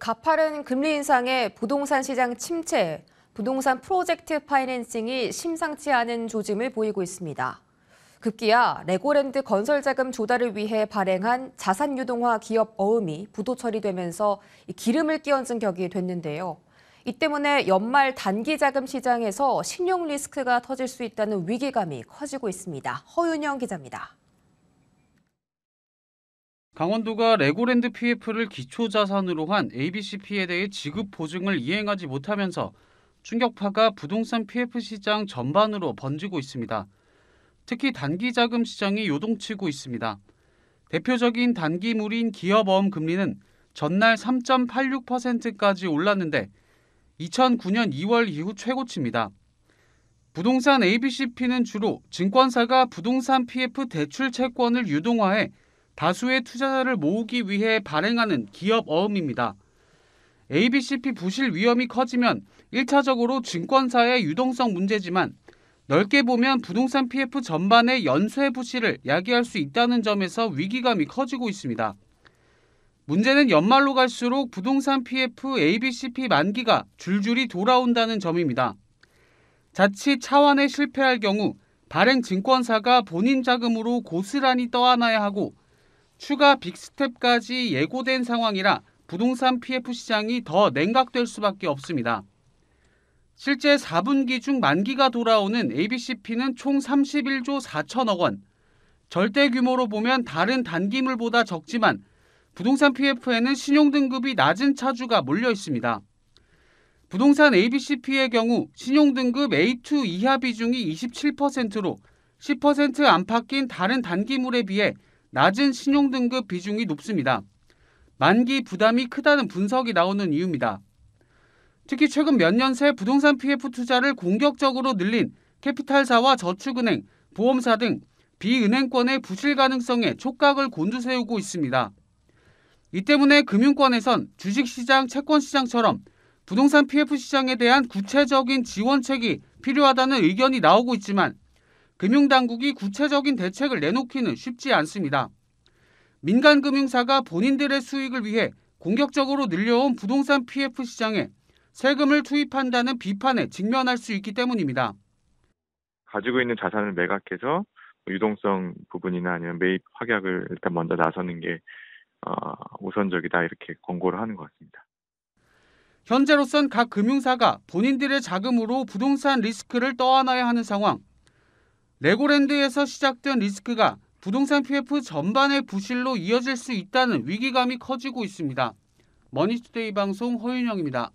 가파른 금리 인상에 부동산 시장 침체, 부동산 프로젝트 파이낸싱이 심상치 않은 조짐을 보이고 있습니다. 급기야 레고랜드 건설 자금 조달을 위해 발행한 자산 유동화 기업 어음이 부도 처리되면서 기름을 끼얹은 격이 됐는데요. 이 때문에 연말 단기 자금 시장에서 신용 리스크가 터질 수 있다는 위기감이 커지고 있습니다. 허윤영 기자입니다. 강원도가 레고랜드 PF를 기초자산으로 한 ABCP에 대해 지급 보증을 이행하지 못하면서 충격파가 부동산 PF 시장 전반으로 번지고 있습니다. 특히 단기 자금 시장이 요동치고 있습니다. 대표적인 단기물인 기업어음 금리는 전날 3.86%까지 올랐는데 2009년 2월 이후 최고치입니다. 부동산 ABCP는 주로 증권사가 부동산 PF 대출 채권을 유동화해 다수의 투자자를 모으기 위해 발행하는 기업 어음입니다. ABCP 부실 위험이 커지면 1차적으로 증권사의 유동성 문제지만 넓게 보면 부동산 PF 전반의 연쇄 부실을 야기할 수 있다는 점에서 위기감이 커지고 있습니다. 문제는 연말로 갈수록 부동산 PF ABCP 만기가 줄줄이 돌아온다는 점입니다. 자칫 차원에 실패할 경우 발행 증권사가 본인 자금으로 고스란히 떠안아야 하고 추가 빅스텝까지 예고된 상황이라 부동산 PF 시장이 더 냉각될 수밖에 없습니다. 실제 4분기 중 만기가 돌아오는 ABCP는 총 31조 4천억 원. 절대 규모로 보면 다른 단기물보다 적지만 부동산 PF에는 신용등급이 낮은 차주가 몰려 있습니다. 부동산 ABCP의 경우 신용등급 A2 이하 비중이 27%로 10% 안팎인 다른 단기물에 비해 낮은 신용등급 비중이 높습니다. 만기 부담이 크다는 분석이 나오는 이유입니다. 특히 최근 몇 년 새 부동산 PF 투자를 공격적으로 늘린 캐피탈사와 저축은행, 보험사 등 비은행권의 부실 가능성에 촉각을 곤두세우고 있습니다. 이 때문에 금융권에선 주식시장, 채권시장처럼 부동산 PF 시장에 대한 구체적인 지원책이 필요하다는 의견이 나오고 있지만 금융당국이 구체적인 대책을 내놓기는 쉽지 않습니다. 민간 금융사가 본인들의 수익을 위해 공격적으로 늘려온 부동산 PF 시장에 세금을 투입한다는 비판에 직면할 수 있기 때문입니다. 가지고 있는 자산을 매각해서 유동성 부분이나 아니면 매입 확약을 일단 먼저 나서는 게 어, 우선적이다 이렇게 권고를 하는 것 같습니다. 현재로선 각 금융사가 본인들의 자금으로 부동산 리스크를 떠안아야 하는 상황. 레고랜드에서 시작된 리스크가 부동산 PF 전반의 부실로 이어질 수 있다는 위기감이 커지고 있습니다. 머니투데이 방송 허윤영입니다.